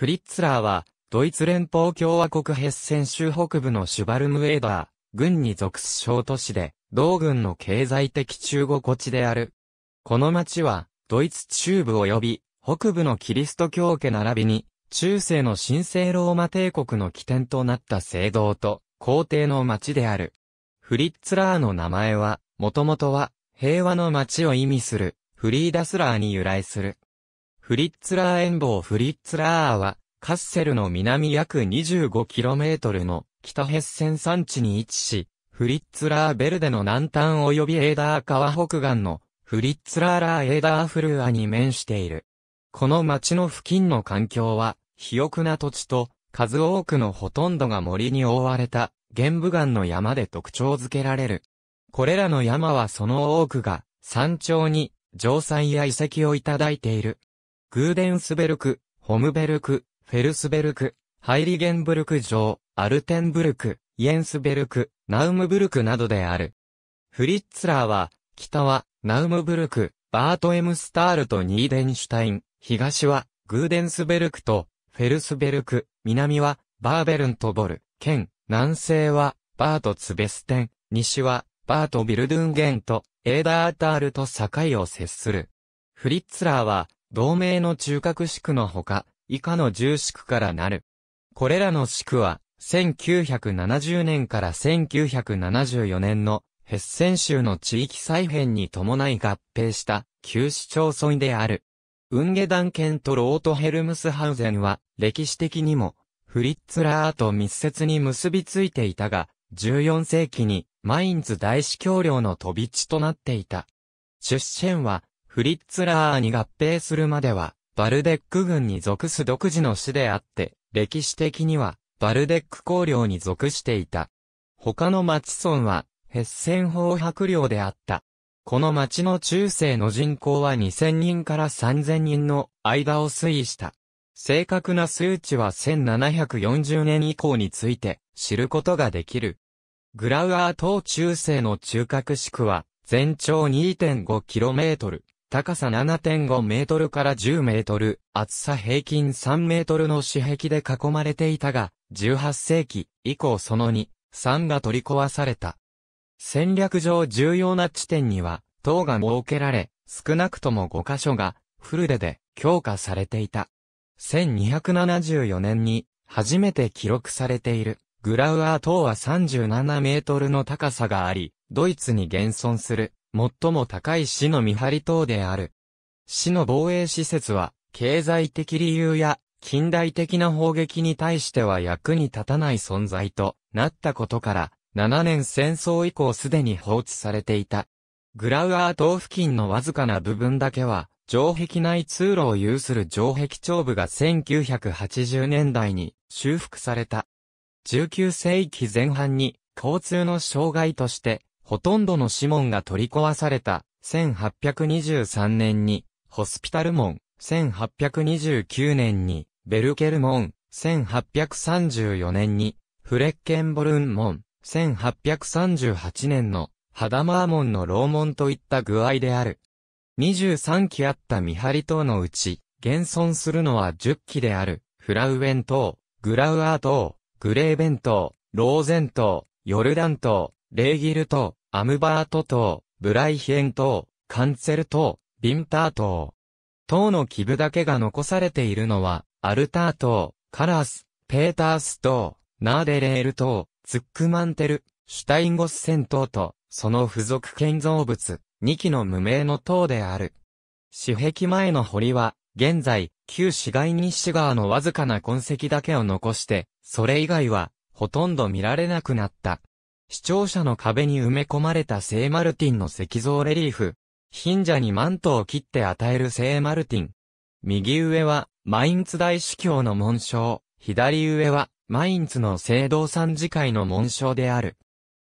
フリッツラーは、ドイツ連邦共和国ヘッセン州北部のシュバルムエーダー、軍に属す小都市で、同軍の経済的中国地である。この町は、ドイツ中部及び、北部のキリスト教家並びに、中世の神聖ローマ帝国の起点となった聖堂と、皇帝の町である。フリッツラーの名前は、もともとは、平和の町を意味する、フリーダスラーに由来する。フリッツラー遠望フリッツラーは、カッセルの南約 25km の北ヘッセン山地に位置し、フリッツラーベルデの南端及びエーダー川北岸のフリッツラーラーエーダーフルアに面している。この町の付近の環境は、肥沃な土地と、数多くのほとんどが森に覆われた、玄武岩の山で特徴づけられる。これらの山はその多くが、山頂に、城塞や遺跡をいただいている。グーデンスベルク、ホムベルク、フェルスベルク、ハイリゲンブルク城、アルテンブルク、イエンスベルク、ナウムブルクなどである。フリッツラーは、北は、ナウムブルク、バートエムスタールとニーデンシュタイン、東は、グーデンスベルクと、フェルスベルク、南は、バーベルントボル、県、南西は、バートツベステン、西は、バートビルドゥンゲンと、エーダータールと境を接する。フリッツラーは、同盟の中核市区のほか、以下の重0市区からなる。これらの市区は、1970年から1974年のヘッセン州の地域再編に伴い合併した旧市町村である。ウンゲダン県とロートヘルムスハウゼンは歴史的にもフリッツラーと密接に結びついていたが、14世紀にマインズ大司教領の飛び地となっていた。出身はフリッツラーに合併するまでは、バルデック軍に属す独自の市であって、歴史的には、バルデック公領に属していた。他の町村は、ヘッセン法白領であった。この町の中世の人口は2000人から3000人の間を推移した。正確な数値は1740年以降について知ることができる。グラウアー島中世の中核地区は全長 2.5km。高さ7.5メートルから10メートル、厚さ平均3メートルの紙壁で囲まれていたが、18世紀以降その2、3が取り壊された。戦略上重要な地点には、塔が設けられ、少なくとも5箇所が、フルデで強化されていた。1274年に、初めて記録されている、グラウアー塔は37メートルの高さがあり、ドイツに現存する最も高い市の見張り塔である。市の防衛施設は、経済的理由や、近代的な砲撃に対しては役に立たない存在となったことから、7年戦争以降すでに放置されていた。グラウアー島付近のわずかな部分だけは、城壁内通路を有する城壁長部が1980年代に修復された。19世紀前半に交通の障害としてほとんどの市門が取り壊された、1823年に、ホスピタル門、1829年に、ベルケル門、1834年に、フレッケンボルン門、1838年の、ハダマー門の楼門といった具合である。23基あった見張り塔のうち、現存するのは10基である、フラウエン塔、グラウアー塔、グレーベン塔、ローゼン塔、ヨルダン塔、レーギル塔、アムバート島、ブライヒエン島、カンツェル島、ビンター島。島の基部だけが残されているのは、アルター島、カラス、ペータース島、ナーデレール島、ツックマンテル、シュタインゴスセン島と、その付属建造物、2基の無名の島である。市壁前の堀は、現在、旧市街西側のわずかな痕跡だけを残して、それ以外は、ほとんど見られなくなった。視聴者の壁に埋め込まれた聖マルティンの石像レリーフ。貧者にマントを切って与える聖マルティン。右上は、マインツ大司教の紋章。左上は、マインツの聖堂参事会の紋章である。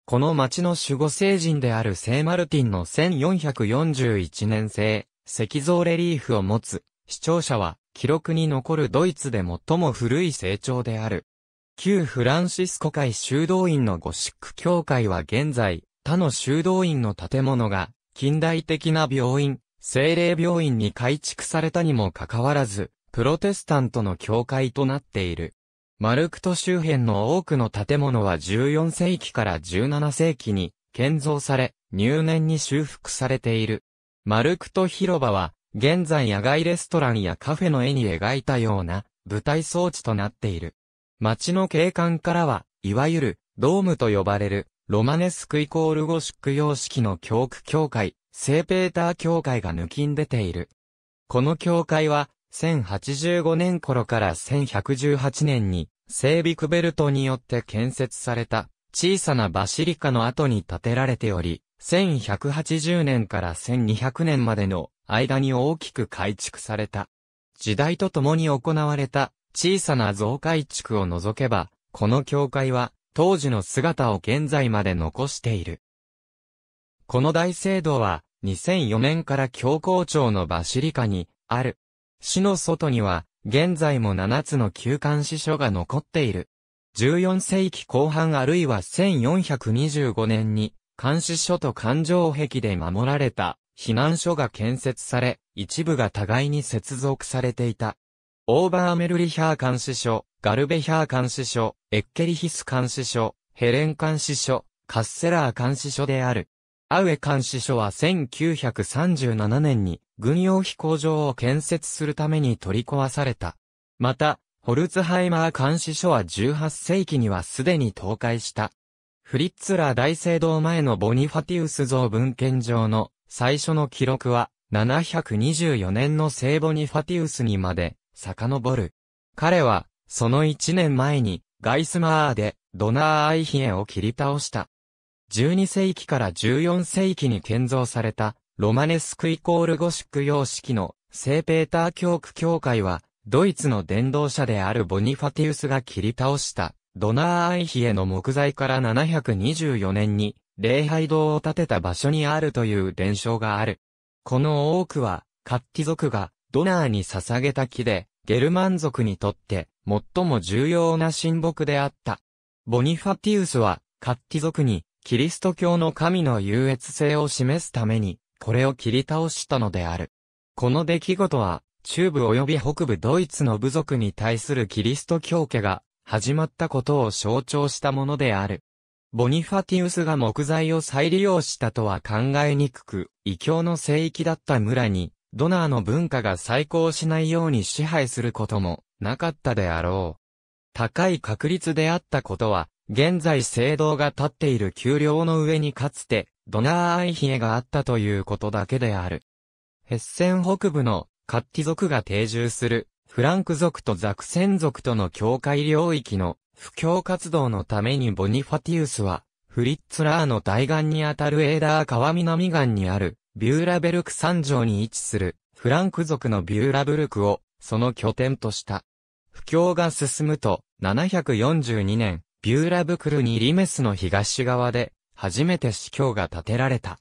この町の守護聖人である聖マルティンの1441年生、石像レリーフを持つ、視聴者は、記録に残るドイツで最も古い成長である。旧フランシスコ会修道院のゴシック教会は現在、他の修道院の建物が、近代的な病院、精霊病院に改築されたにもかかわらず、プロテスタントの教会となっている。マルクト周辺の多くの建物は14世紀から17世紀に建造され、入念に修復されている。マルクト広場は、現在野外レストランやカフェの絵に描いたような舞台装置となっている。街の景観からは、いわゆる、ドームと呼ばれる、ロマネスクイコールゴシック様式の教区教会、聖ペーター教会が抜きん出ている。この教会は、1085年頃から1118年に、セービクベルトによって建設された、小さなバシリカの後に建てられており、1180年から1200年までの間に大きく改築された。時代とともに行われた小さな増改築を除けば、この教会は、当時の姿を現在まで残している。この大聖堂は、2004年から教皇庁のバシリカに、ある。市の外には、現在も7つの旧館司書が残っている。14世紀後半あるいは1425年に、監視所と環状壁で守られた避難所が建設され、一部が互いに接続されていた。オーバーメルリヒャー監視所、ガルベヒャー監視所、エッケリヒス監視所、ヘレン監視所、カッセラー監視所である。アウエ監視所は1937年に軍用飛行場を建設するために取り壊された。また、ホルツハイマー監視所は18世紀にはすでに倒壊した。フリッツラー大聖堂前のボニファティウス像文献上の最初の記録は724年の聖ボニファティウスにまで遡る。彼は、その一年前に、ガイスマーで、ドナーアイヒエを切り倒した。12世紀から14世紀に建造された、ロマネスクイコールゴシック様式の、聖ペーター教区教会は、ドイツの伝道者であるボニファティウスが切り倒した、ドナーアイヒエの木材から724年に、礼拝堂を建てた場所にあるという伝承がある。この多くは、カッティ族が、ドナーに捧げた木で、ゲルマン族にとって最も重要な神木であった。ボニファティウスは、カッティ族に、キリスト教の神の優越性を示すために、これを切り倒したのである。この出来事は、中部及び北部ドイツの部族に対するキリスト教家が始まったことを象徴したものである。ボニファティウスが木材を再利用したとは考えにくく、異教の聖域だった村に、ドナーの文化が再興しないように支配することもなかったであろう。高い確率であったことは、現在聖堂が立っている丘陵の上にかつて、ドナーアイヒエがあったということだけである。ヘッセン北部のカッティ族が定住するフランク族とザクセン族との境界領域の布教活動のためにボニファティウスはフリッツラーの大岸にあたるエーダー川南岸にあるビューラベルク山城に位置するフランク族のビューラブルクをその拠点とした。不況が進むと742年、ビューラブクルにリメスの東側で初めて司教が建てられた。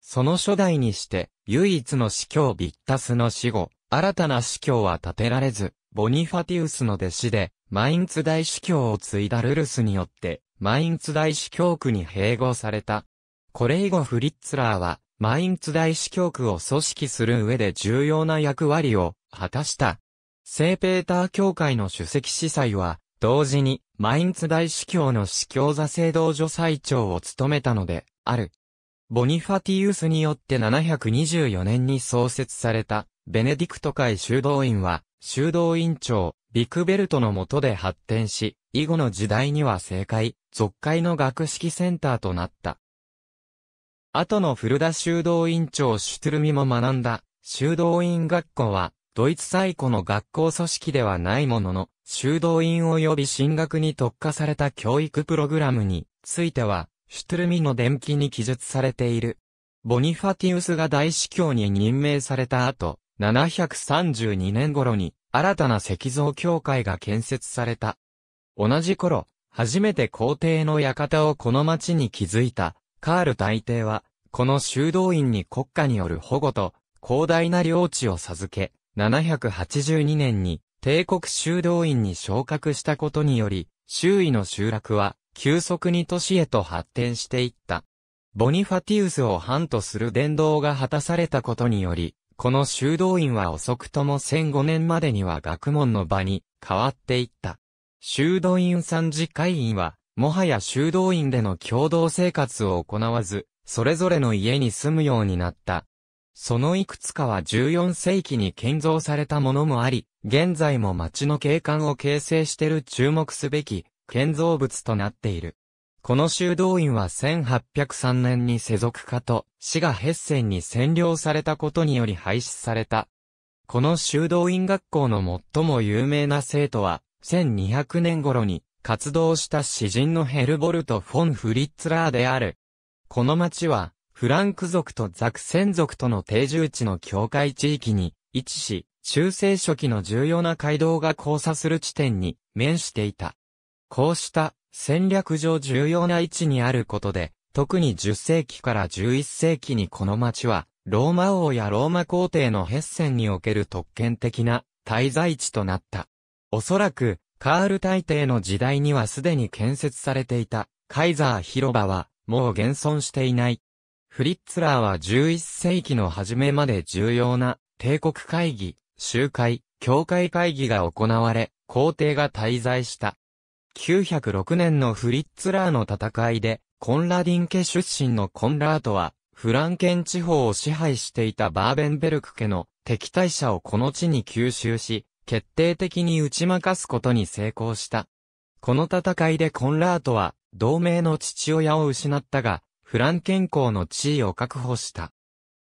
その初代にして唯一の司教ビッタスの死後、新たな司教は建てられず、ボニファティウスの弟子でマインツ大司教を継いだルルスによってマインツ大司教区に併合された。これ以後フリッツラーはマインツ大司教区を組織する上で重要な役割を果たした。聖ペーター教会の主席司祭は、同時にマインツ大司教の司教座制道助祭長を務めたので、ある。ボニファティウスによって724年に創設された、ベネディクト会修道院は、修道院長、ビクベルトの下で発展し、以後の時代には政界、俗界の学識センターとなった。後の古田修道院長シュトゥルミも学んだ、修道院学校は、ドイツ最古の学校組織ではないものの、修道院及び進学に特化された教育プログラムについては、シュトゥルミの伝記に記述されている。ボニファティウスが大司教に任命された後、732年頃に新たな石像教会が建設された。同じ頃、初めて皇帝の館をこの町に築いた、カール大帝は、この修道院に国家による保護と、広大な領地を授け、782年に帝国修道院に昇格したことにより、周囲の集落は急速に都市へと発展していった。ボニファティウスを藩とする伝道が果たされたことにより、この修道院は遅くとも1005年までには学問の場に変わっていった。修道院参事会員は、もはや修道院での共同生活を行わず、それぞれの家に住むようになった。そのいくつかは14世紀に建造されたものもあり、現在も町の景観を形成している注目すべき建造物となっている。この修道院は1803年に世俗化と、市がヘッセンに占領されたことにより廃止された。この修道院学校の最も有名な生徒は、1200年頃に活動した詩人のヘルボルト・フォン・フリッツラーである。この町は、フランク族とザクセン族との定住地の境界地域に位置し、中世初期の重要な街道が交差する地点に面していた。こうした戦略上重要な位置にあることで、特に10世紀から11世紀にこの町は、ローマ王やローマ皇帝のヘッセンにおける特権的な滞在地となった。おそらく、カール大帝の時代にはすでに建設されていた、カイザー広場は、もう現存していない。フリッツラーは11世紀の初めまで重要な帝国会議、集会、教会会議が行われ、皇帝が滞在した。906年のフリッツラーの戦いで、コンラディン家出身のコンラートは、フランケン地方を支配していたバーベンベルク家の敵対者をこの地に吸収し、決定的に打ち負かすことに成功した。この戦いでコンラートは、同盟の父親を失ったが、フランケン公の地位を確保した。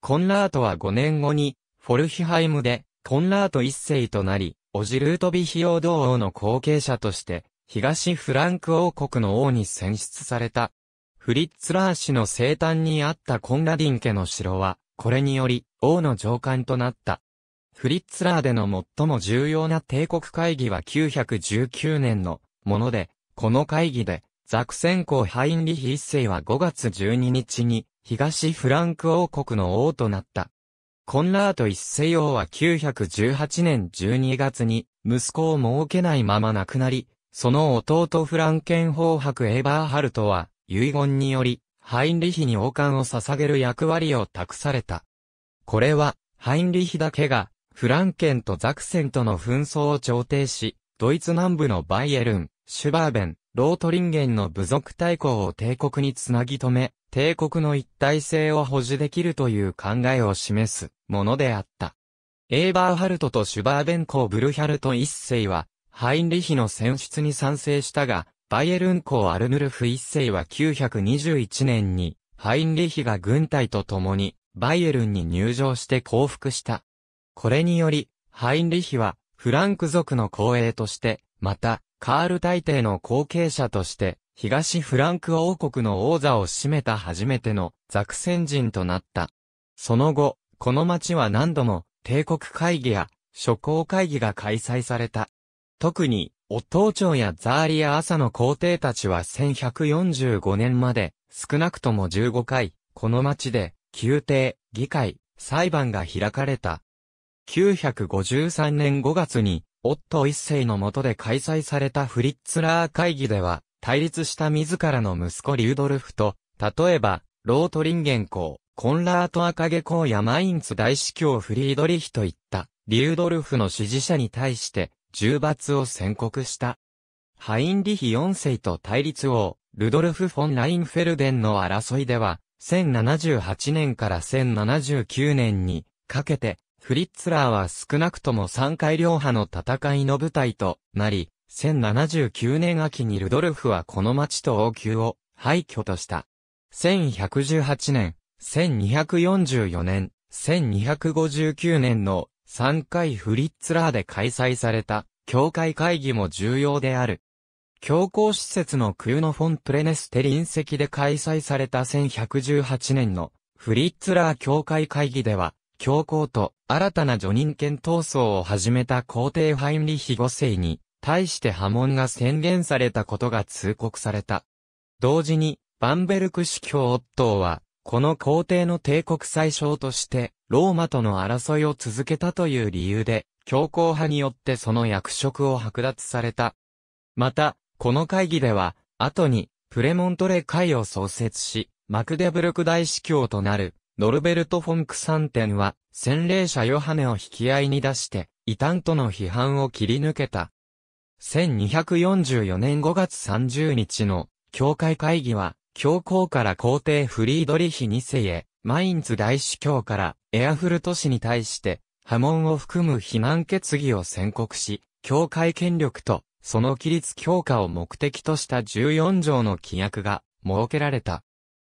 コンラートは5年後に、フォルヒハイムで、コンラート一世となり、オジルートビヒオ同王の後継者として、東フランク王国の王に選出された。フリッツラー氏の生誕にあったコンラディン家の城は、これにより、王の上官となった。フリッツラーでの最も重要な帝国会議は919年のもので、この会議で、ザクセン公ハインリヒ一世は5月12日に東フランク王国の王となった。コンラート一世王は918年12月に息子を設けないまま亡くなり、その弟フランケン法伯エバーハルトは遺言によりハインリヒに王冠を捧げる役割を託された。これはハインリヒだけがフランケンとザクセンとの紛争を調停し、ドイツ南部のバイエルン、シュバーベン、ロートリンゲンの部族対抗を帝国につなぎ止め、帝国の一体性を保持できるという考えを示すものであった。エーバーハルトとシュバーベン公ブルハルト一世は、ハインリヒの選出に賛成したが、バイエルン公アルヌルフ一世は921年に、ハインリヒが軍隊と共に、バイエルンに入場して降伏した。これにより、ハインリヒは、フランク族の後衛として、また、カール大帝の後継者として、東フランク王国の王座を占めた初めてのザクセン人となった。その後、この町は何度も帝国会議や諸公会議が開催された。特に、オットー朝やザーリア朝の皇帝たちは1145年まで少なくとも15回、この町で宮廷、議会、裁判が開かれた。953年5月にオット一世の下で開催されたフリッツラー会議では、対立した自らの息子リュードルフと、例えば、ロートリンゲン公、コンラート赤毛公やマインツ大司教フリードリヒといった、リュードルフの支持者に対して、重罰を宣告した。ハインリヒ四世と対立王、ルドルフ・フォン・ラインフェルデンの争いでは、1078年から1079年にかけて、フリッツラーは少なくとも3回両派の戦いの舞台となり、1079年秋にルドルフはこの町と王宮を廃墟とした。1118年、1244年、1259年の3回フリッツラーで開催された教会会議も重要である。教皇施設のクユノフォンプレネステ隣席で開催された1118年のフリッツラー教会会議では、教皇と新たな叙任権闘争を始めた皇帝ハインリヒ五世に、対して波紋が宣言されたことが通告された。同時に、バンベルク司教オットーは、この皇帝の帝国最小として、ローマとの争いを続けたという理由で、強硬派によってその役職を剥奪された。また、この会議では、後に、プレモントレ会を創設し、マクデブルク大司教となる、ノルベルト・フォンク3点は、洗礼者ヨハネを引き合いに出して、異端との批判を切り抜けた。1244年5月30日の、教会会議は、教皇から皇帝フリードリヒ2世へ、マインツ大司教からエアフルト市に対して、波紋を含む非難決議を宣告し、教会権力と、その規律強化を目的とした14条の規約が設けられた。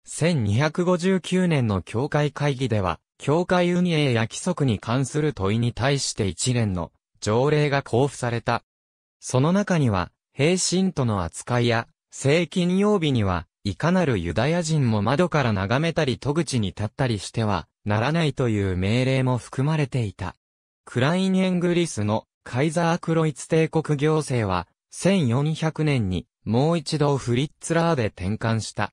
1259年の教会会議では、教会運営や規則に関する問いに対して一連の条例が交付された。その中には、平信との扱いや、正金曜日には、いかなるユダヤ人も窓から眺めたり戸口に立ったりしては、ならないという命令も含まれていた。クラインエングリスのカイザークロイツ帝国行政は、1400年にもう一度フリッツラーで転換した。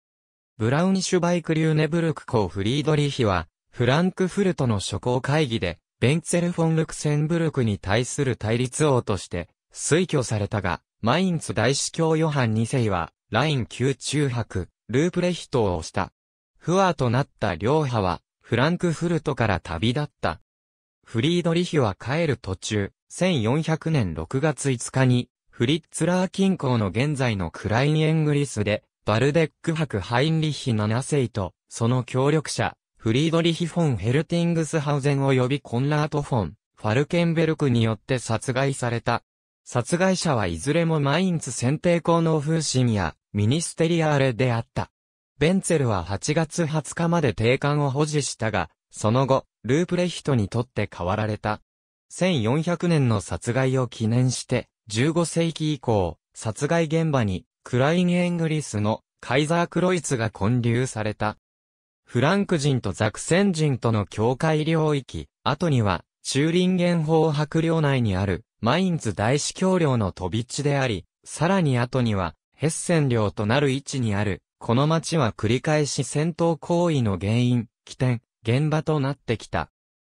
ブラウニシュバイクリューネブルク公フリードリヒは、フランクフルトの諸公会議で、ベンツェル・フォン・ルクセンブルクに対する対立王として、推挙されたが、マインツ大司教ヨハン2世は、ライン級中泊、ループレヒトを押した。不和となった両派は、フランクフルトから旅立った。フリードリヒは帰る途中、1400年6月5日に、フリッツラー近郊の現在のクラインエングリスで、バルデック博ハインリッヒ7世と、その協力者、フリードリヒ・フォン・ヘルティングスハウゼン及びコンラート・フォン、ファルケンベルクによって殺害された。殺害者はいずれもマインツ選定校の風神やミニステリアーレであった。ベンツェルは8月20日まで定官を保持したが、その後、ループレヒトにとって変わられた。1400年の殺害を記念して、15世紀以降、殺害現場にクライン・エングリスのカイザー・クロイツが建立された。フランク人とザクセン人との境界領域、後には、チューリンゲン法白領内にある、マインズ大司教領の飛び地であり、さらに後には、ヘッセン領となる位置にある、この町は繰り返し戦闘行為の原因、起点、現場となってきた。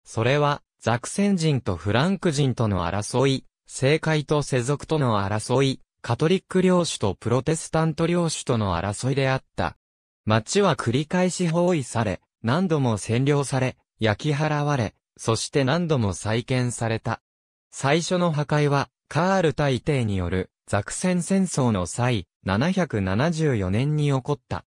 それは、ザクセン人とフランク人との争い、政界と世俗との争い、カトリック領主とプロテスタント領主との争いであった。町は繰り返し包囲され、何度も占領され、焼き払われ、そして何度も再建された。最初の破壊は、カール大帝によるザクセン戦争の際、774年に起こった。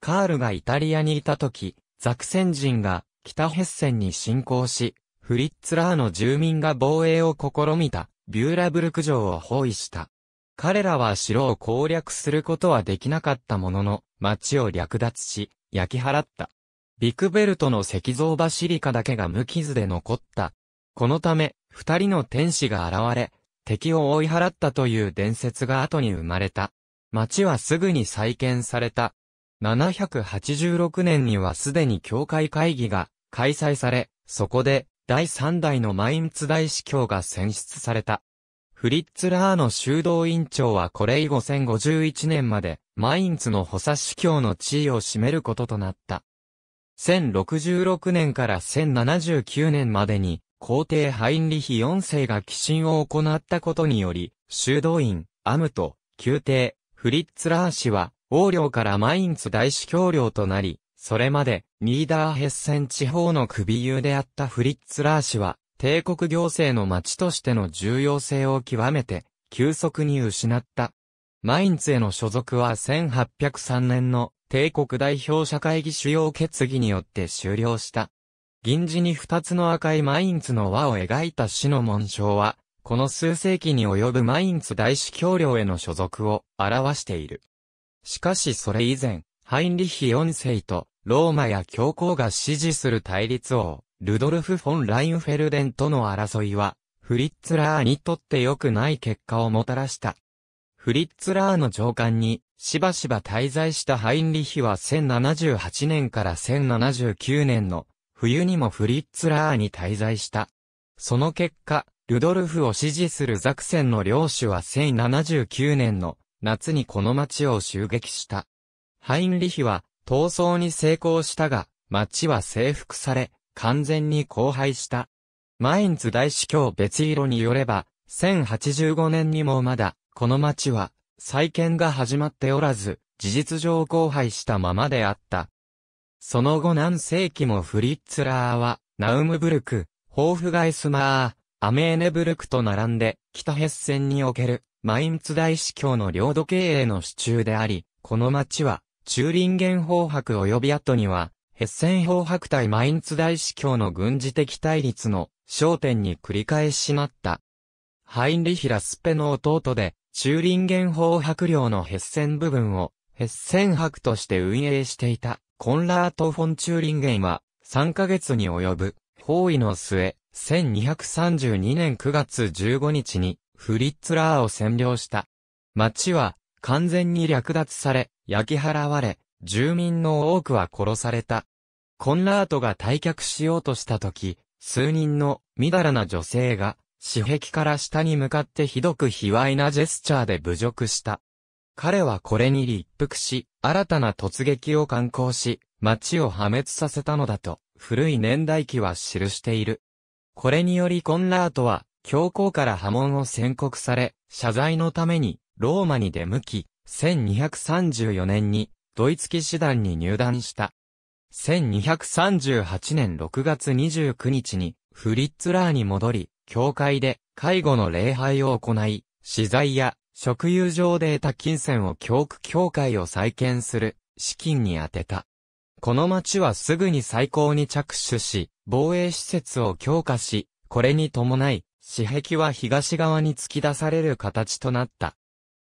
カールがイタリアにいた時、ザクセン人が北ヘッセンに侵攻し、フリッツラーの住民が防衛を試みた。ビューラブルク城を包囲した。彼らは城を攻略することはできなかったものの、町を略奪し、焼き払った。ビクベルトの石像バシリカだけが無傷で残った。このため、二人の天使が現れ、敵を追い払ったという伝説が後に生まれた。町はすぐに再建された。786年にはすでに教会会議が開催され、そこで第3代のマインツ大司教が選出された。フリッツラーの修道院長はこれ以後1051年まで、マインツの補佐司教の地位を占めることとなった。1066年から1079年までに、皇帝ハインリヒ4世が寄進を行ったことにより、修道院、アムト、宮廷、フリッツラー氏は、王領からマインツ大司教領となり、それまで、ニーダーヘッセン地方の首優であったフリッツ・ラー氏は、帝国行政の町としての重要性を極めて、急速に失った。マインツへの所属は1803年の帝国代表者会議主要決議によって終了した。銀字に二つの赤いマインツの輪を描いた死の紋章は、この数世紀に及ぶマインツ大司教領への所属を表している。しかしそれ以前、ハインリヒ4世とローマや教皇が支持する対立王、ルドルフ・フォン・ラインフェルデンとの争いは、フリッツラーにとって良くない結果をもたらした。フリッツラーの上官に、しばしば滞在したハインリヒは1078年から1079年の冬にもフリッツラーに滞在した。その結果、ルドルフを支持するザクセンの領主は1079年の夏にこの町を襲撃した。ハインリヒは闘争に成功したが、町は征服され、完全に荒廃した。マインツ大司教別色によれば、1085年にもまだ、この町は、再建が始まっておらず、事実上荒廃したままであった。その後何世紀もフリッツラーは、ナウムブルク、ホーフガイスマー、アメーネブルクと並んで、北ヘッセンにおける、マインツ大司教の領土経営の支柱であり、この町は、チューリンゲン法白及び後には、ヘッセン法白対マインツ大司教の軍事的対立の焦点に繰り返しなった。ハインリヒ・ラスペの弟で、チューリンゲン法白領のヘッセン部分を、ヘッセン博として運営していた、コンラート・フォン・チューリンゲンは、3ヶ月に及ぶ、包囲の末、1232年9月15日に、フリッツラーを占領した。町は、完全に略奪され、焼き払われ、住民の多くは殺された。コンラートが退却しようとした時、数人の、みだらな女性が、死壁から下に向かってひどく卑猥なジェスチャーで侮辱した。彼はこれに立腹し、新たな突撃を敢行し、町を破滅させたのだと、古い年代記は記している。これによりコンラートは、教皇から波紋を宣告され、謝罪のために、ローマに出向き、1234年にドイツ騎士団に入団した。1238年6月29日にフリッツラーに戻り、教会で介護の礼拝を行い、資材や食友上で得た金銭を教区教会を再建する資金に充てた。この町はすぐに最高に着手し、防衛施設を強化し、これに伴い、死壁は東側に突き出される形となった。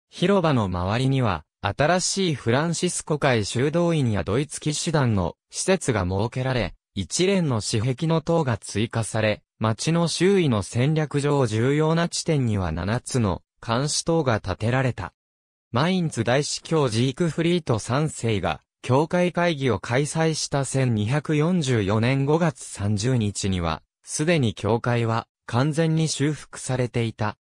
広場の周りには、新しいフランシスコ会修道院やドイツ騎士団の施設が設けられ、一連の私壁の塔が追加され、町の周囲の戦略上重要な地点には7つの監視塔が建てられた。マインツ大司教ジークフリート3世が、教会会議を開催した1244年5月30日には、すでに教会は完全に修復されていた。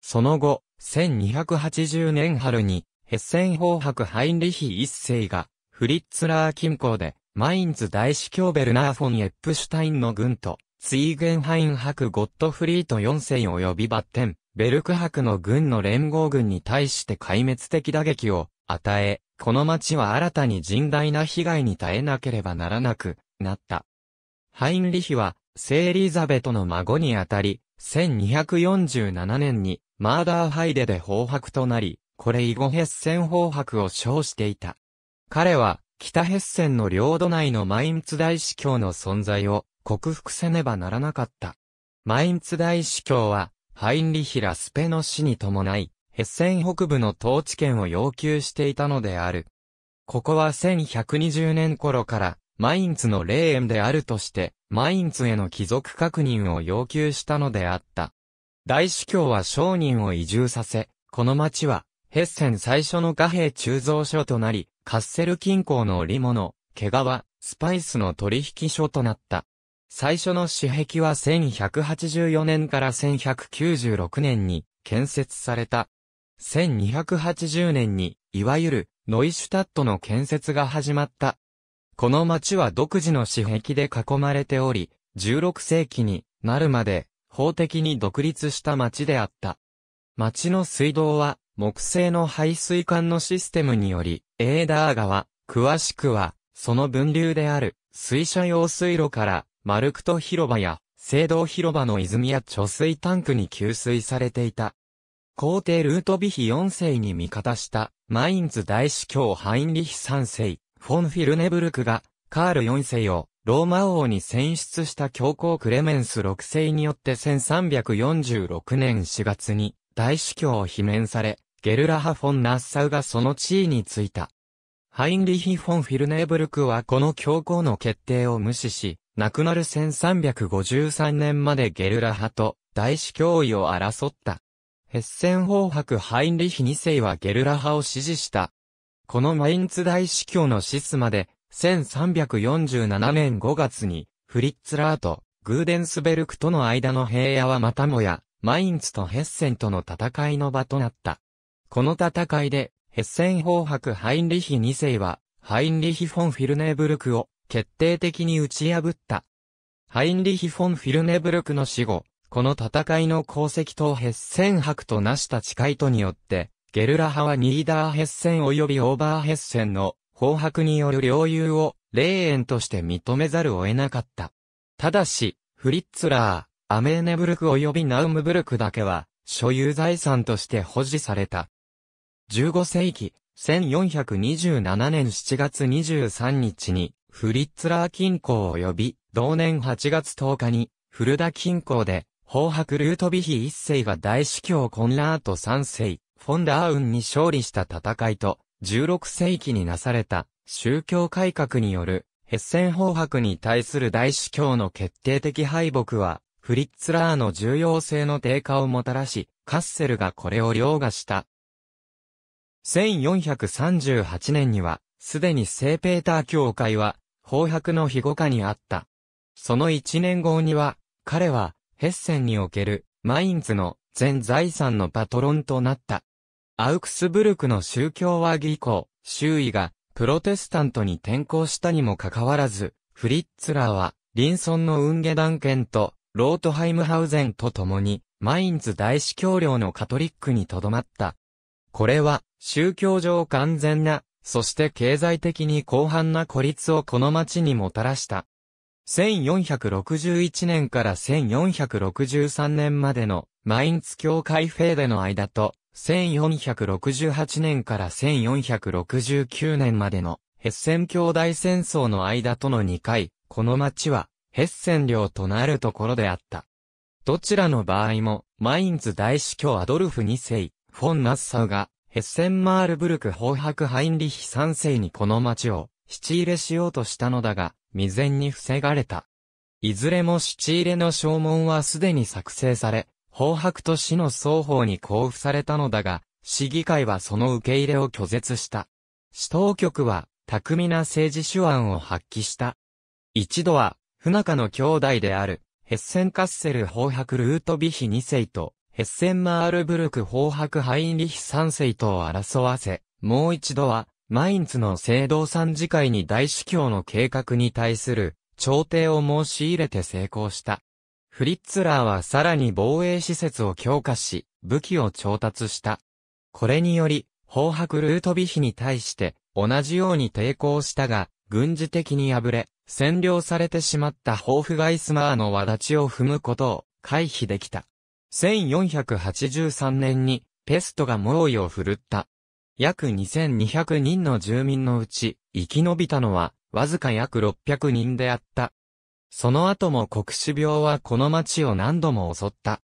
その後、1280年春に、ヘッセン法白ハインリヒ一世が、フリッツラー近郊で、マインズ大司教ベルナーフォン・エップシュタインの軍と、ツイーゲンハイン白ゴットフリート4世及びバッテン、ベルク伯の軍の連合軍に対して壊滅的打撃を与え、この町は新たに甚大な被害に耐えなければならなくなった。ハインリヒはセイリザベトの孫にあたり、1247年にマーダーハイデで法白となり、これ以後ヘッセン法白を称していた。彼は、北ヘッセンの領土内のマインツ大司教の存在を克服せねばならなかった。マインツ大司教は、ハインリヒ・ラスペの死に伴い、ヘッセン北部の統治権を要求していたのである。ここは1120年頃から、マインツの霊園であるとして、マインツへの帰属確認を要求したのであった。大司教は商人を移住させ、この町は、ヘッセン最初の貨幣鋳造所となり、カッセル近郊の織物、毛皮、スパイスの取引所となった。最初の私壁は1184年から1196年に建設された。1280年に、いわゆるノイシュタットの建設が始まった。この町は独自の紙幣で囲まれており、16世紀になるまで法的に独立した町であった。町の水道は木製の排水管のシステムにより、エーダー川、詳しくは、その分流である水車用水路から、マルクト広場や、聖堂広場の泉や貯水タンクに給水されていた。皇帝ルートビヒ4世に味方した、マインズ大司教ハインリヒ3世。フォン・フィルネブルクが、カール4世を、ローマ王に選出した教皇クレメンス6世によって1346年4月に、大司教を罷免され、ゲルラハ・フォン・ナッサウがその地位に就いた。ハインリヒ・フォン・フィルネブルクはこの教皇の決定を無視し、亡くなる1353年までゲルラ派と大司教位を争った。ヘッセンホーハインリヒ2世はゲルラ派を支持したこのマインツ大司教の死スまで、1347年5月に、フリッツラーと、グーデンスベルクとの間の平野はまたもや、マインツとヘッセンとの戦いの場となった。この戦いで、ヘッセン砲白ハインリヒ2世は、ハインリヒ・フォン・フィルネーブルクを決定的に打ち破った。ハインリヒ・フォン・フィルネーブルクの死後、この戦いの功績とヘッセン白となした誓いとによって、ゲルラ派はニーダーヘッセン及びオーバーヘッセンの方白による領有を霊園として認めざるを得なかった。ただし、フリッツラー、アメーネブルク及びナウムブルクだけは所有財産として保持された。15世紀、1427年7月23日にフリッツラー近郊及び同年8月10日にフルダ近郊で、方白ルートビヒ一世が大司教コンラート三世、フォンダーウンに勝利した戦いと、16世紀になされた宗教改革によるヘッセン法白に対する大司教の決定的敗北は、フリッツラーの重要性の低下をもたらし、カッセルがこれを凌駕した。1438年には、すでに聖ペーター教会は、法白の庇護下にあった。その1年後には、彼は、ヘッセンにおける、マインツの全財産のパトロンとなった。アウクスブルクの宗教は以降、周囲がプロテスタントに転向したにもかかわらず、フリッツラーは、リンソンのウンゲダン県と、ロートハイムハウゼンと共に、マインズ大司教領のカトリックに留まった。これは、宗教上完全な、そして経済的に広範な孤立をこの町にもたらした。1461年から1463年までのマインツ教会フェーデの間と1468年から1469年までのヘッセン兄弟戦争の間との2回、この町はヘッセン領となるところであった。どちらの場合も、マインズ大司教アドルフ2世、フォン・ナッサウが、ヘッセン・マールブルク法白ハインリヒ3世にこの町を、七入れしようとしたのだが、未然に防がれた。いずれも七入れの証文はすでに作成され、法白と市の双方に交付されたのだが、市議会はその受け入れを拒絶した。市当局は、巧みな政治手腕を発揮した。一度は、不仲の兄弟である、ヘッセンカッセル法白ルートビヒ2世と、ヘッセンマールブルク法白ハインリヒ3世とを争わせ、もう一度は、マインツの聖堂参事会に大司教の計画に対する、調停を申し入れて成功した。フリッツラーはさらに防衛施設を強化し、武器を調達した。これにより、砲白ルートビヒに対して、同じように抵抗したが、軍事的に敗れ、占領されてしまったホーフガイスマーの轍立を踏むことを回避できた。1483年に、ペストが猛威を振るった。約2200人の住民のうち、生き延びたのは、わずか約600人であった。その後も国死病はこの町を何度も襲った。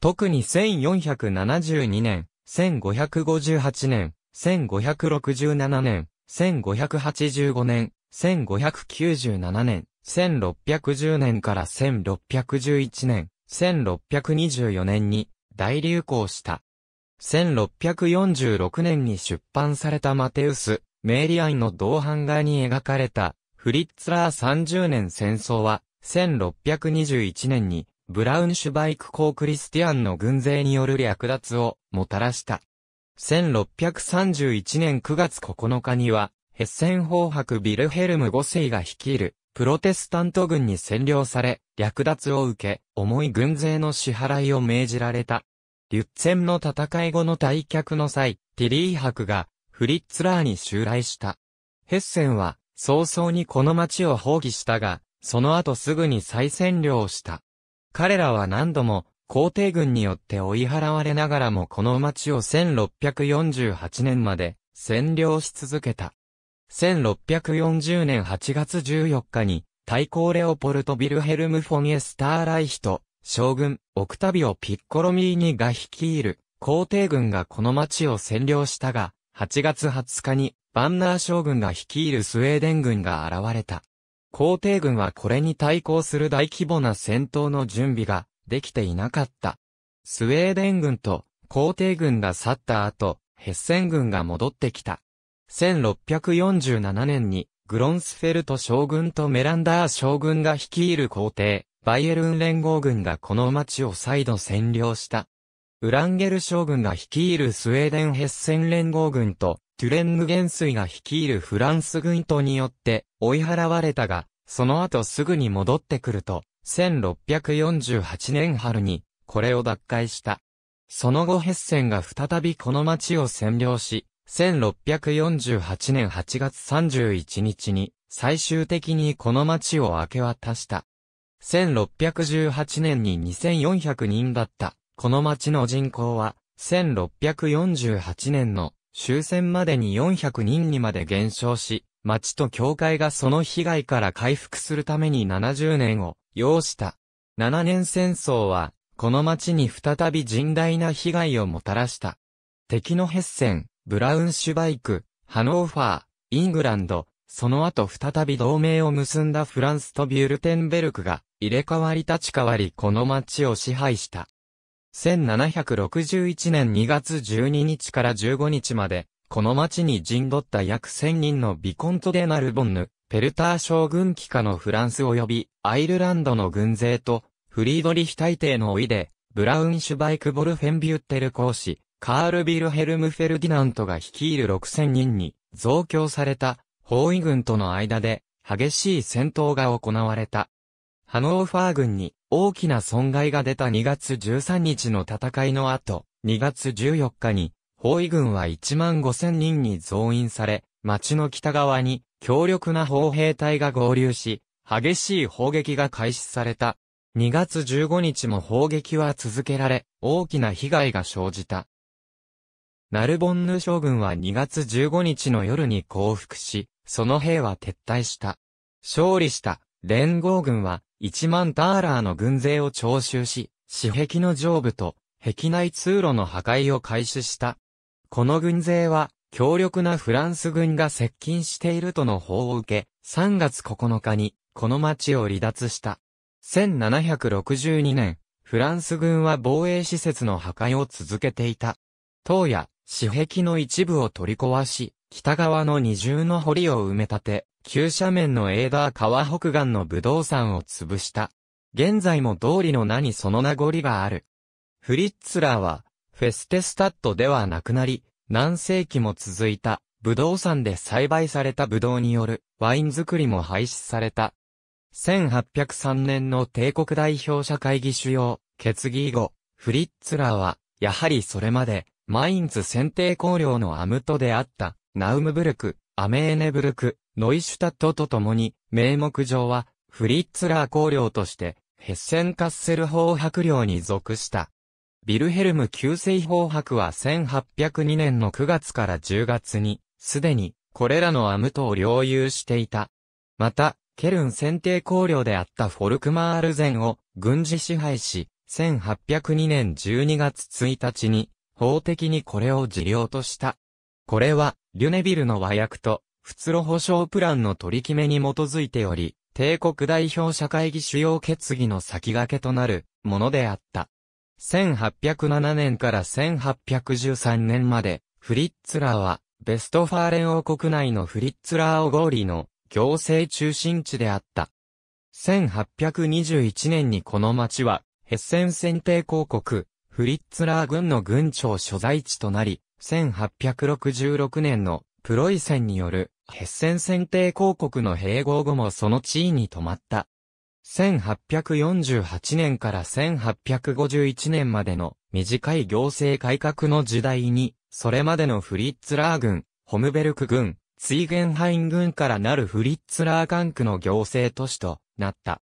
特に1472年、1558年、1567年、1585年、1597年、1610年から1611年、1624年に大流行した。1646年に出版されたマテウス、メーリアイの銅版画に描かれたフリッツラー30年戦争は、1621年に、ブラウンシュバイク公クリスティアンの軍勢による略奪をもたらした。1631年9月9日には、ヘッセン砲白ビルヘルム5世が率いる、プロテスタント軍に占領され、略奪を受け、重い軍勢の支払いを命じられた。リュッツェンの戦い後の退却の際、ティリー博が、フリッツラーに襲来した。ヘッセンは、早々にこの町を放棄したが、その後すぐに再占領をした。彼らは何度も、皇帝軍によって追い払われながらもこの町を1648年まで占領し続けた。1640年8月14日に、対抗レオポルト・ビルヘルム・フォン・エスター・ライヒと、将軍、オクタビオ・ピッコロミーニが率いる、皇帝軍がこの町を占領したが、8月20日に、バンナー将軍が率いるスウェーデン軍が現れた。皇帝軍はこれに対抗する大規模な戦闘の準備ができていなかった。スウェーデン軍と皇帝軍が去った後、ヘッセン軍が戻ってきた。1647年にグロンスフェルト将軍とメランダー将軍が率いる皇帝、バイエルン連合軍がこの町を再度占領した。ウランゲル将軍が率いるスウェーデンヘッセン連合軍と、トゥレンヌ元帥が率いるフランス軍とによって追い払われたが、その後すぐに戻ってくると、1648年春に、これを奪回した。その後ヘッセンが再びこの町を占領し、1648年8月31日に、最終的にこの町を明け渡した。1618年に2400人だったこの町の人口は、1648年の終戦までに400人にまで減少し、町と教会がその被害から回復するために70年を要した。7年戦争は、この町に再び甚大な被害をもたらした。敵のヘッセン、ブラウンシュバイク、ハノーファー、イングランド、その後再び同盟を結んだフランスとビュルテンベルクが入れ替わり立ち替わりこの町を支配した。1761年2月12日から15日まで、この町に陣取った約1000人のビコント・デ・ナルボンヌ、ペルター将軍機下のフランス及びアイルランドの軍勢と、フリードリヒ大帝の老いで、ブラウンシュバイク・ボルフェンビュッテル公使、カール・ビルヘルム・フェルディナントが率いる6000人に増強された包囲軍との間で激しい戦闘が行われた。ハノーファー軍に大きな損害が出た2月13日の戦いの後、2月14日に、包囲軍は1万5000人に増員され、町の北側に強力な砲兵隊が合流し、激しい砲撃が開始された。2月15日も砲撃は続けられ、大きな被害が生じた。ナルボンヌ将軍は2月15日の夜に降伏し、その兵は撤退した。勝利した連合軍は1万ターラーの軍勢を徴収し、死壁の上部と壁内通路の破壊を開始した。この軍勢は強力なフランス軍が接近しているとの報を受け、3月9日にこの町を離脱した。1762年、フランス軍は防衛施設の破壊を続けていた。当夜、死壁の一部を取り壊し、北側の二重の堀を埋め立て、急斜面のエーダー川北岸の武道山を潰した。現在も通りの名にその名残がある。フリッツラーは、フェステスタットではなくなり、何世紀も続いた、武道山で栽培された武道によるワイン作りも廃止された。1803年の帝国代表者会議主要決議後、フリッツラーは、やはりそれまで、マインズ選定公領のアムトであった、ナウムブルク、アメーネブルク、ノイシュタットと共に、名目上は、フリッツラー公領として、ヘッセンカッセル法白領に属した。ビルヘルム旧世法白は1802年の9月から10月に、すでに、これらのアムトを領有していた。また、ケルン選定公領であったフォルクマールゼンを軍事支配し、1802年12月1日に、法的にこれを事領とした。これは、リュネビルの和訳と、普通路保障プランの取り決めに基づいており、帝国代表者会議主要決議の先駆けとなるものであった。1807年から1813年まで、フリッツラーは、ベストファーレン王国内のフリッツラーオゴーリの行政中心地であった。1821年にこの町は、ヘッセン選定公国、フリッツラー軍の軍庁所在地となり、1866年のプロイセンによるヘッセン選定広告の併合後もその地位に止まった。1848年から1851年までの短い行政改革の時代に、それまでのフリッツラー軍、ホムベルク軍、ツイゲンハイン軍からなるフリッツラー管区の行政都市となった。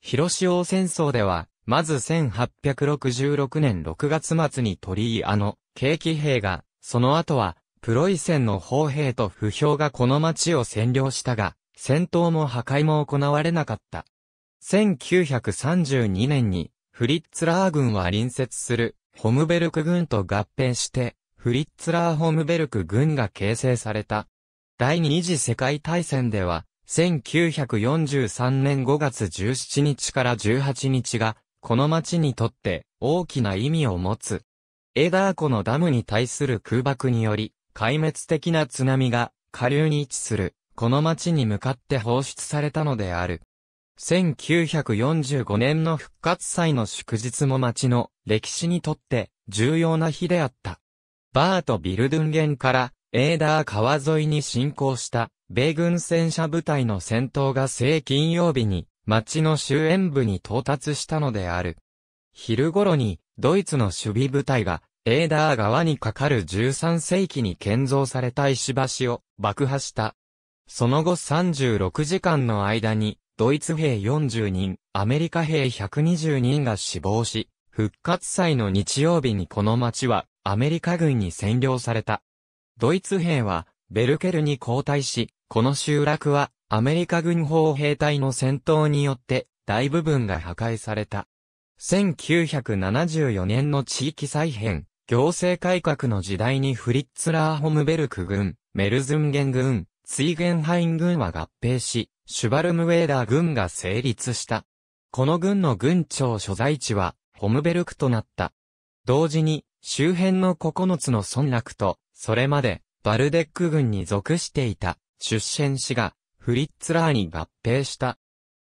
広島戦争では、まず1866年6月末に鳥居あの、景気兵がその後は、プロイセンの砲兵と不評がこの町を占領したが、戦闘も破壊も行われなかった。1932年に、フリッツラー軍は隣接する、ホムベルク軍と合併して、フリッツラーホムベルク軍が形成された。第二次世界大戦では、1943年5月17日から18日が、この町にとって大きな意味を持つエーー湖のダムに対する空爆により、壊滅的な津波が下流に位置する、この町に向かって放出されたのである。1945年の復活祭の祝日も町の歴史にとって重要な日であった。バート・ビルドゥンゲンからエーダー川沿いに侵攻した米軍戦車部隊の戦闘が正金曜日に町の終焉部に到達したのである。昼頃にドイツの守備部隊が、エーダー川に架かる13世紀に建造された石橋を爆破した。その後36時間の間に、ドイツ兵40人、アメリカ兵120人が死亡し、復活祭の日曜日にこの町は、アメリカ軍に占領された。ドイツ兵は、ベルケルに交代し、この集落は、アメリカ軍砲兵隊の戦闘によって、大部分が破壊された。1974年の地域再編、行政改革の時代にフリッツラーホムベルク軍、メルズンゲン軍、ツイゲンハイン軍は合併し、シュバルムウェーダー軍が成立した。この軍の軍庁所在地は、ホムベルクとなった。同時に、周辺の9つの村落と、それまで、バルデック軍に属していた、出身市が、フリッツラーに合併した。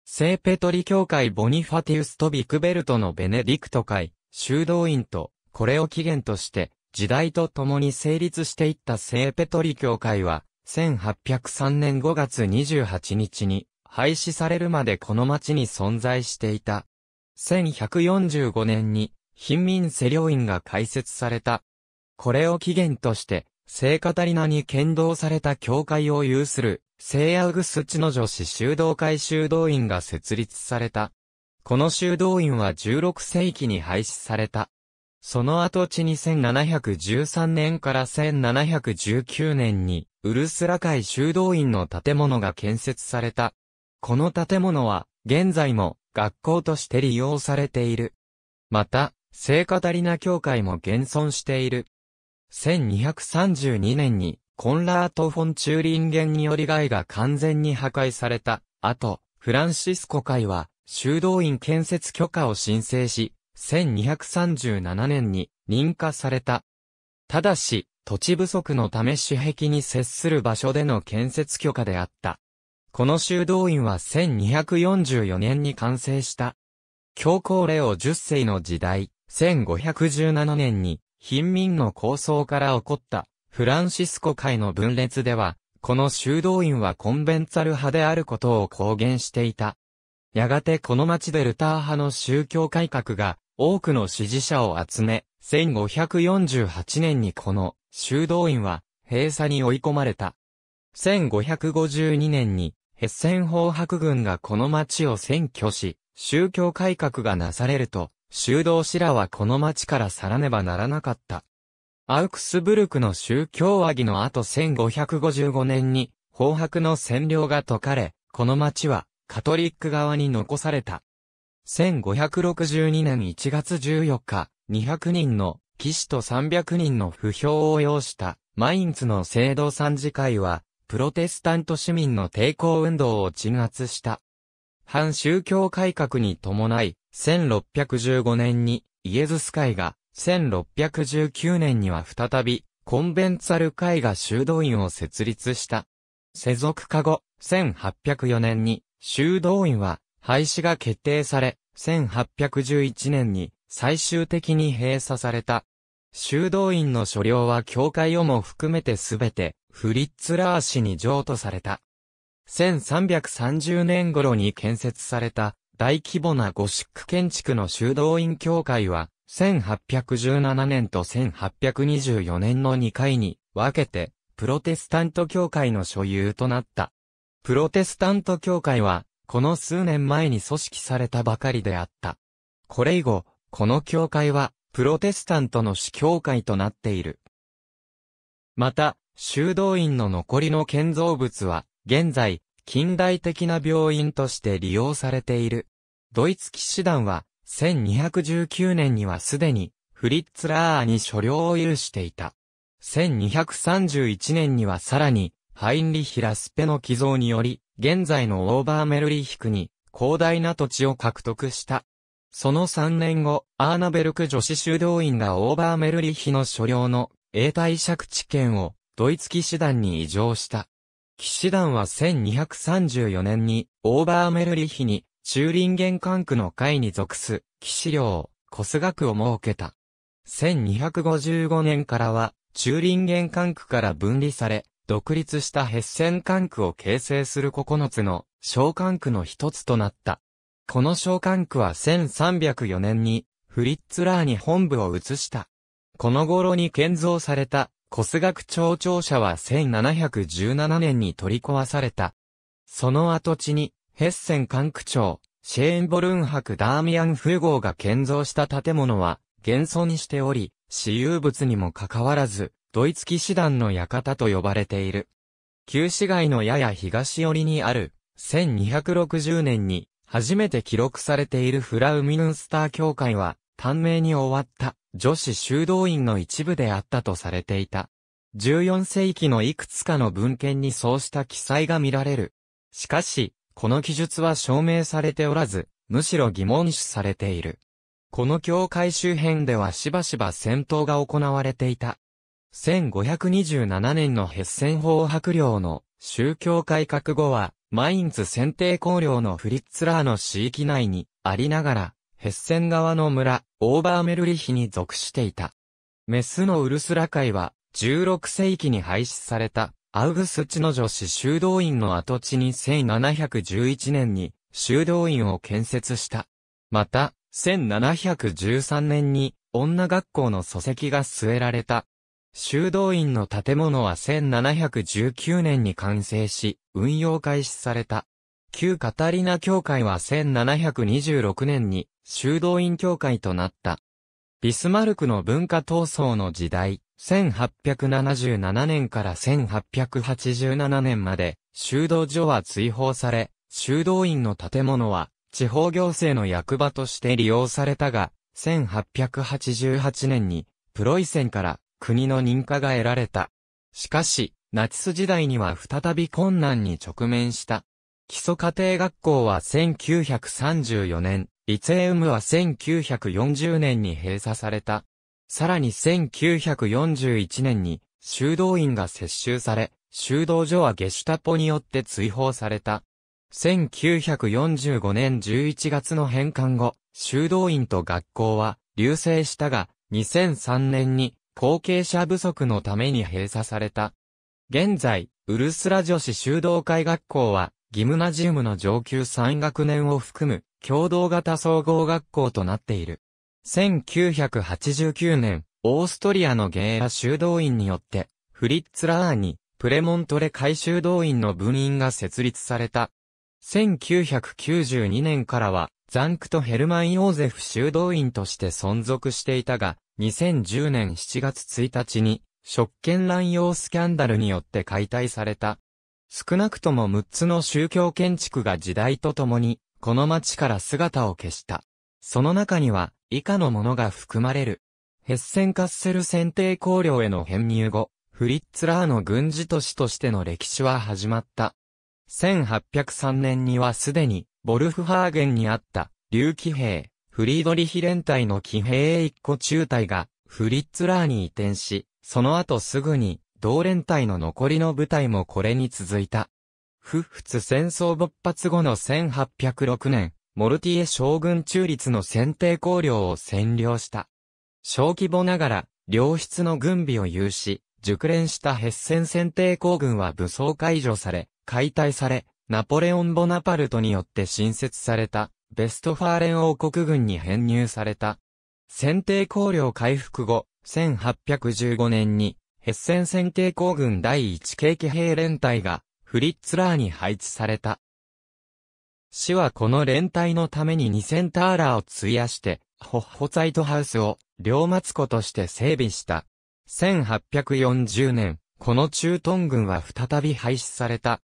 聖ペトリ教会ボニファティウスとビクベルトのベネディクト会、修道院と、これを起源として、時代とともに成立していった聖ペトリ教会は、1803年5月28日に、廃止されるまでこの町に存在していた。1145年に、貧民世領院が開設された。これを起源として、聖カタリナに剣道された教会を有する聖アウグスチの女子修道会修道院が設立された。この修道院は16世紀に廃止された。その跡地に1 7 1 3年から1719年に、ウルスラ会修道院の建物が建設された。この建物は、現在も、学校として利用されている。また、聖カタリナ教会も現存している。1232年に、コンラート・フォン・チューリンゲンにより街が完全に破壊された後、フランシスコ会は修道院建設許可を申請し、1237年に認可された。ただし、土地不足のため主壁に接する場所での建設許可であった。この修道院は1244年に完成した。教皇レオ10世の時代、1517年に、貧民の構想から起こったフランシスコ会の分裂では、この修道院はコンベンツァル派であることを公言していた。やがてこの町でルター派の宗教改革が多くの支持者を集め、1548年にこの修道院は閉鎖に追い込まれた。1552年にヘッセン法白軍がこの町を占拠し、宗教改革がなされると、修道士らはこの町から去らねばならなかった。アウクスブルクの宗教和議の後1555年に、法白の占領が解かれ、この町は、カトリック側に残された。1562年1月14日、200人の騎士と300人の不評を要したマインツの聖堂参事会は、プロテスタント市民の抵抗運動を鎮圧した。反宗教改革に伴い、1615年にイエズス会が1619年には再び、コンベンツァル会が修道院を設立した。世俗化後、1804年に、修道院は、廃止が決定され、1811年に、最終的に閉鎖された。修道院の所領は教会をも含めてすべて、フリッツラー氏に譲渡された。1330年頃に建設された、大規模なゴシック建築の修道院教会は、1817年と1824年の2回に分けて、プロテスタント教会の所有となった。プロテスタント教会は、この数年前に組織されたばかりであった。これ以後、この教会は、プロテスタントの主教会となっている。また、修道院の残りの建造物は、現在、近代的な病院として利用されている。ドイツ騎士団は、1219年にはすでに、フリッツラーに所領を有していた。1231年にはさらに、ハインリヒ・ラスペの寄贈により、現在のオーバーメルリヒクに、広大な土地を獲得した。その3年後、アーナベルク女子修道院がオーバーメルリヒの所領の永代借地権をドイツ騎士団に移譲した。騎士団は1234年にオーバーメルリヒに中林玄関区の会に属す、騎士領、コス学を設けた。1255年からは、中林玄関区から分離され、独立したヘッセン管区を形成する9つの小管区の一つとなった。この小管区は1304年にフリッツラーに本部を移した。この頃に建造されたコス学町庁舎は1717年に取り壊された。その跡地にヘッセン管区長、シェーンボルン博ダーミアン風号が建造した建物は、現存しており、私有物にもかかわらず、ドイツ騎士団の館と呼ばれている。旧市街のやや東寄りにある、1260年に、初めて記録されているフラウミヌンスター教会は、短命に終わった女子修道院の一部であったとされていた。14世紀のいくつかの文献にそうした記載が見られる。しかし、この記述は証明されておらず、むしろ疑問視されている。この教会周辺ではしばしば戦闘が行われていた。1527年のヘッセン法白領の宗教改革後は、マインツ選定公領のフリッツラーの市域内にありながら、ヘッセン側の村、オーバーメルリヒに属していた。メスのウルスラ会は、16世紀に廃止されたアウグスチの女子修道院の跡地に1711年に修道院を建設した。また、1713年に女学校の礎石が据えられた。修道院の建物は1719年に完成し、運用開始された。旧カタリナ教会は1726年に修道院教会となった。ビスマルクの文化闘争の時代、1877年から1887年まで、修道所は追放され、修道院の建物は、地方行政の役場として利用されたが、1888年に、プロイセンから国の認可が得られた。しかし、ナチス時代には再び困難に直面した。基礎家庭学校は1934年、リツエウムは1940年に閉鎖された。さらに1941年に修道院が接収され、修道所はゲシュタポによって追放された。1945年11月の返還後、修道院と学校は流星したが、2003年に後継者不足のために閉鎖された。現在、ウルスラ女子修道会学校は、ギムナジウムの上級3学年を含む、共同型総合学校となっている。1989年、オーストリアのゲーラ修道院によって、フリッツ・ラーに、プレモントレ改修道院の分院が設立された。1992年からは、ザンクト・ヘルマン・ヨーゼフ修道院として存続していたが、2010年7月1日に、職権乱用スキャンダルによって解体された。少なくとも6つの宗教建築が時代とともに、この町から姿を消した。その中には、以下のものが含まれる。ヘッセンカッセル選定綱領への編入後、フリッツラーの軍事都市としての歴史は始まった。1803年にはすでに、ボルフハーゲンにあった、竜騎兵、フリードリヒ連隊の騎兵一個中隊が、フリッツラーに移転し、その後すぐに、同連隊の残りの部隊もこれに続いた。フッフツ戦争勃発後の1806年、モルティエ将軍中立の選定公領を占領した。小規模ながら、良質の軍備を有し、熟練したヘッセン選定公軍は武装解除され、解体され、ナポレオン・ボナパルトによって新設された、ベストファーレン王国軍に編入された。選定公領回復後、1815年に、ヘッセン選定公軍第1軽騎兵連隊が、フリッツラーに配置された。市はこの連帯のために2000ターラーを費やして、ホッホツァイトハウスを、両松湖として整備した。1840年、この駐屯軍は再び廃止された。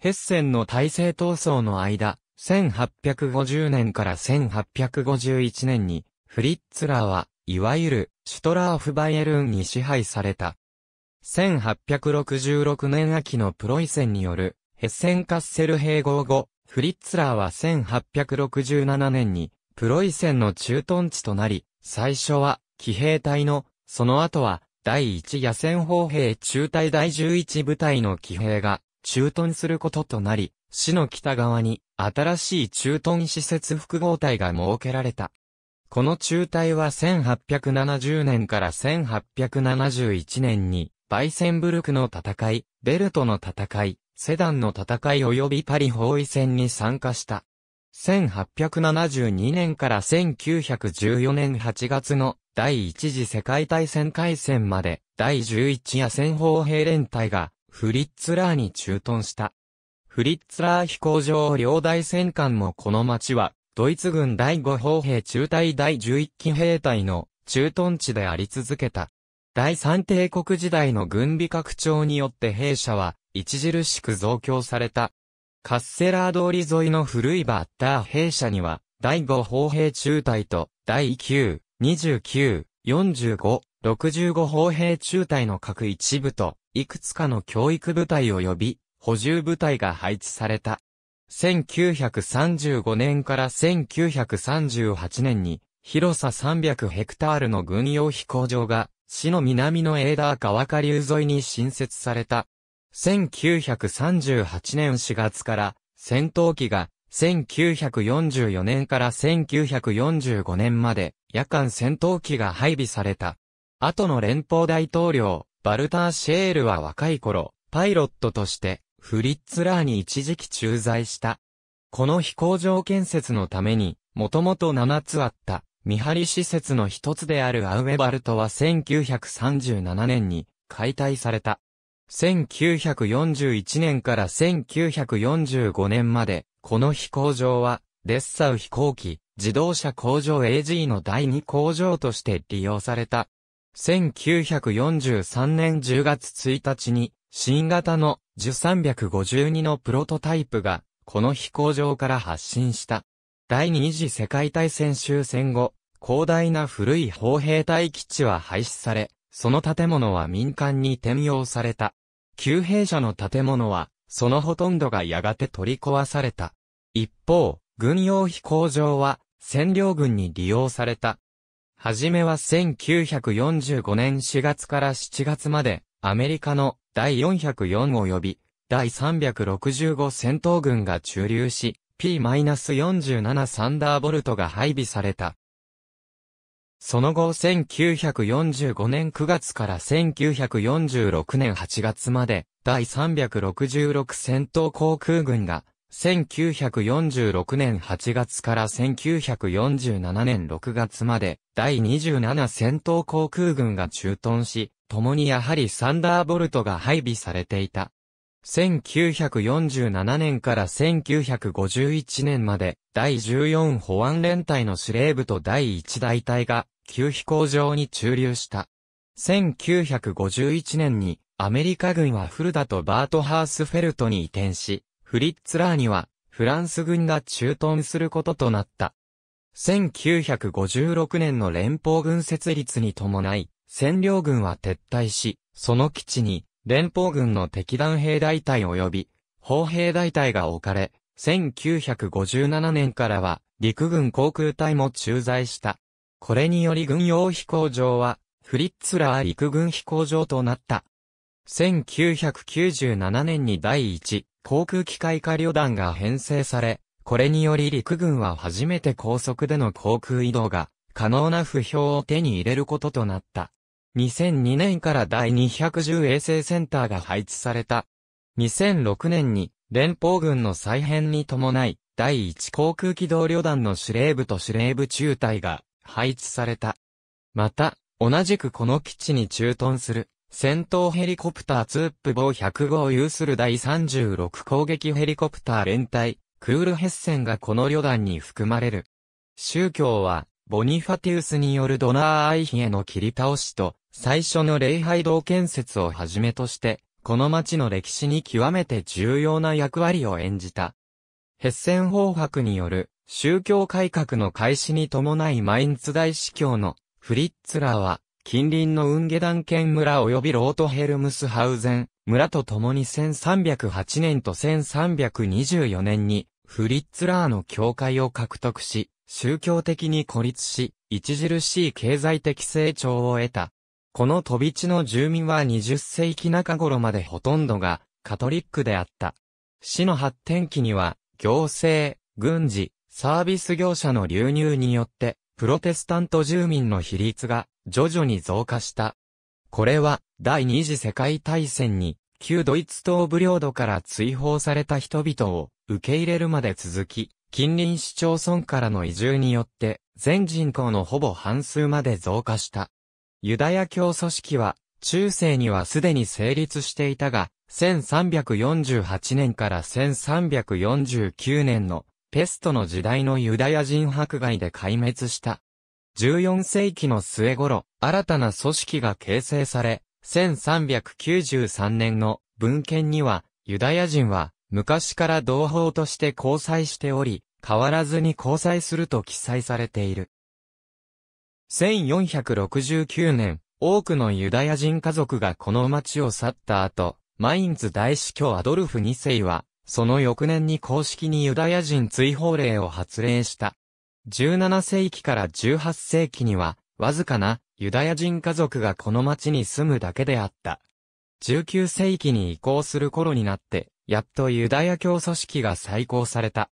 ヘッセンの体制闘争の間、1850年から1851年に、フリッツラーは、いわゆる、シュトラーフバイエルンに支配された。1866年秋のプロイセンによる、ヘッセンカッセル併合後、フリッツラーは1867年に、プロイセンの駐屯地となり、最初は、騎兵隊の、その後は、第1野戦砲兵中隊第11部隊の騎兵が、駐屯することとなり、市の北側に、新しい駐屯施設複合体が設けられた。この中隊は1870年から1871年に、バイセンブルクの戦い、ベルトの戦い、セダンの戦い及びパリ包囲戦に参加した。1872年から1914年8月の第一次世界大戦開戦まで第11夜戦砲兵連隊がフリッツラーに駐屯した。フリッツラー飛行場両大戦艦もこの町はドイツ軍第5砲兵中隊第11機兵隊の駐屯地であり続けた。第三帝国時代の軍備拡張によって兵舎は著しく増強された。カッセラー通り沿いの古いバッター兵舎には、第5砲兵中隊と、第9、29、45、65砲兵中隊の各一部と、いくつかの教育部隊及び、補充部隊が配置された。1935年から1938年に、広さ300ヘクタールの軍用飛行場が、市の南のエーダー川下流沿いに新設された。1938年4月から戦闘機が1944年から1945年まで夜間戦闘機が配備された。後の連邦大統領、バルター・シェールは若い頃、パイロットとしてフリッツラーに一時期駐在した。この飛行場建設のために、もともと7つあった見張り施設の一つであるアウエバルトは1937年に解体された。1941年から1945年まで、この飛行場は、デッサウ飛行機、自動車工場 AG の第2工場として利用された。1943年10月1日に、新型の10352のプロトタイプが、この飛行場から発進した。第二次世界大戦終戦後、広大な古い砲兵隊基地は廃止され、その建物は民間に転用された。旧兵舎の建物は、そのほとんどがやがて取り壊された。一方、軍用飛行場は、占領軍に利用された。はじめは1945年4月から7月まで、アメリカの第404及び第365戦闘軍が駐留し、P-47 サンダーボルトが配備された。その後1945年9月から1946年8月まで第366戦闘航空軍が1946年8月から1947年6月まで第27戦闘航空軍が駐屯し、共にやはりサンダーボルトが配備されていた。1947年から1951年まで、第14保安連隊の司令部と第1大隊が、旧飛行場に駐留した。1951年に、アメリカ軍はフルダとバートハースフェルトに移転し、フリッツラーには、フランス軍が駐屯することとなった。1956年の連邦軍設立に伴い、占領軍は撤退し、その基地に連邦軍の敵弾兵大隊及び、砲兵大隊が置かれ、1957年からは、陸軍航空隊も駐在した。これにより軍用飛行場は、フリッツラー陸軍飛行場となった。1997年に第1航空機械化旅団が編成され、これにより陸軍は初めて高速での航空移動が可能な不評を手に入れることとなった。2002年から第210衛星センターが配置された。2006年に連邦軍の再編に伴い、第1航空機動旅団の司令部と司令部中隊が配置された。また、同じくこの基地に駐屯する戦闘ヘリコプターツープ棒1 0 5を有する第36攻撃ヘリコプター連隊、クールヘッセンがこの旅団に含まれる。宗教は、ボニファティウスによるドナーアイヒへの切り倒しと、最初の礼拝堂建設をはじめとして、この町の歴史に極めて重要な役割を演じた。ヘッセン法白による宗教改革の開始に伴いマインツ大司教のフリッツラーは、近隣のウンゲダン県村及びロートヘルムスハウゼン村と共に1308年と1324年にフリッツラーの教会を獲得し、宗教的に孤立し、著しい経済的成長を得た。この飛び地の住民は20世紀中頃までほとんどがカトリックであった。市の発展期には、行政、軍事、サービス業者の流入によって、プロテスタント住民の比率が徐々に増加した。これは、第二次世界大戦に、旧ドイツ東部領土から追放された人々を受け入れるまで続き、近隣市町村からの移住によって、全人口のほぼ半数まで増加した。ユダヤ教組織は、中世にはすでに成立していたが、1348年から1349年のペストの時代のユダヤ人迫害で壊滅した。14世紀の末頃、新たな組織が形成され、1393年の文献には、ユダヤ人は昔から同胞として交際しており、変わらずに交際すると記載されている。1469年、多くのユダヤ人家族がこの町を去った後、マインズ大司教アドルフ2世は、その翌年に公式にユダヤ人追放令を発令した。17世紀から18世紀には、わずかなユダヤ人家族がこの町に住むだけであった。19世紀に移行する頃になって、やっとユダヤ教組織が再興された。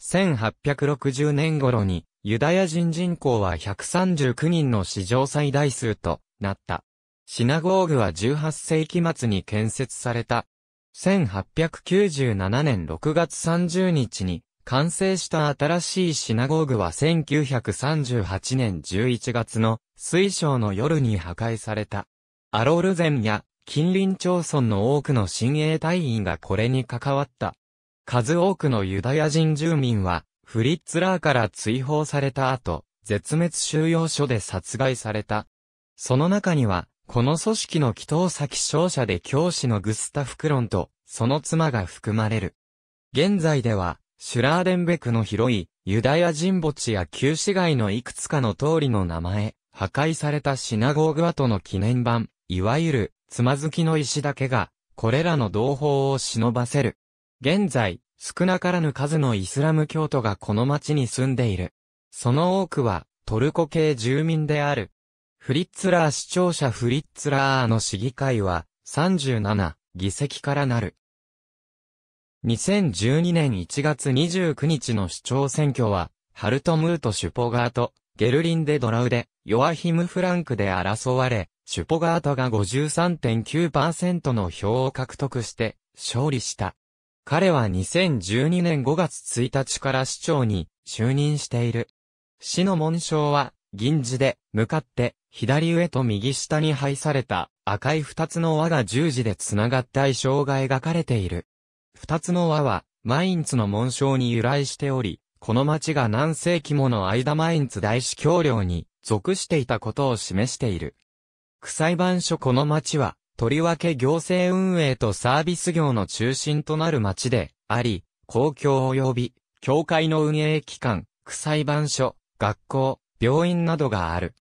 1860年頃に、ユダヤ人人口は139人の史上最大数となった。シナゴーグは18世紀末に建設された。1897年6月30日に完成した新しいシナゴーグは1938年11月の水晶の夜に破壊された。アロールゼンや近隣町村の多くの親衛隊員がこれに関わった。数多くのユダヤ人住民は、フリッツラーから追放された後、絶滅収容所で殺害された。その中には、この組織の祈祷先勝者で教師のグスタフ・クロンと、その妻が含まれる。現在では、シュラーデンベクの広い、ユダヤ人墓地や旧市街のいくつかの通りの名前、破壊されたシナゴーグ跡の記念版、いわゆる、つまずきの石だけが、これらの同胞を忍ばせる。現在、少なからぬ数のイスラム教徒がこの町に住んでいる。その多くは、トルコ系住民である。フリッツラー市庁舎フリッツラーの市議会は、37議席からなる。2012年1月29日の市長選挙は、ハルトムート・シュポガート、ゲルリンデ・ドラウデ、ヨアヒム・フランクで争われ、シュポガートが53.9%の票を獲得して、勝利した。彼は2012年5月1日から市長に就任している。市の紋章は、銀字で、向かって、左上と右下に配された赤い二つの輪が十字で繋がった衣装が描かれている。二つの輪は、マインツの紋章に由来しており、この町が何世紀もの間マインツ大司教領に属していたことを示している。裁判所この町は、とりわけ行政運営とサービス業の中心となる町で、あり、公共及び、教会の運営機関、区裁判所、学校、病院などがある。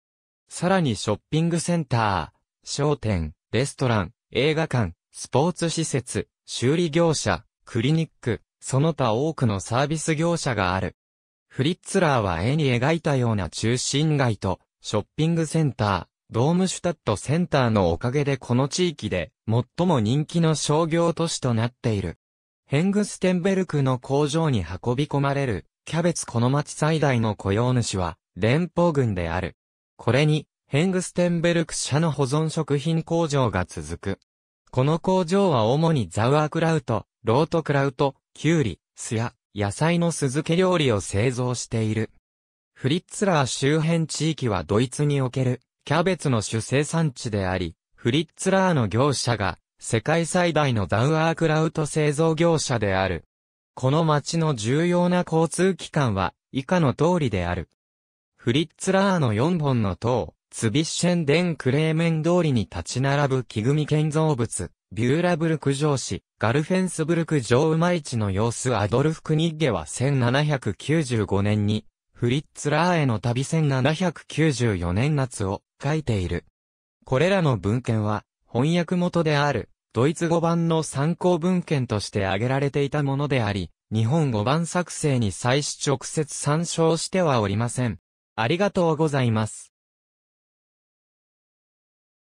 さらにショッピングセンター、商店、レストラン、映画館、スポーツ施設、修理業者、クリニック、その他多くのサービス業者がある。フリッツラーは絵に描いたような中心街と、ショッピングセンター、ドームシュタットセンターのおかげでこの地域で最も人気の商業都市となっている。ヘングステンベルクの工場に運び込まれるキャベツこの町最大の雇用主は連邦軍である。これにヘングステンベルク社の保存食品工場が続く。この工場は主にザワークラウト、ロートクラウト、キュウリ、スヤ、野菜の酢漬け料理を製造している。フリッツラー周辺地域はドイツにおけるキャベツの主生産地であり、フリッツラーの業者が、世界最大のダウアークラウト製造業者である。この町の重要な交通機関は、以下の通りである。フリッツラーの4本の塔、ツビッシェンデンクレーメン通りに立ち並ぶ木組建造物、ビューラブルク城市、ガルフェンスブルク城馬市の様子アドルフ・クニッゲは1795年にフリッツラーへの旅1794年夏を書いている。これらの文献は、翻訳元である、ドイツ語版の参考文献として挙げられていたものであり、日本語版作成に際し直接参照してはおりません。ありがとうございます。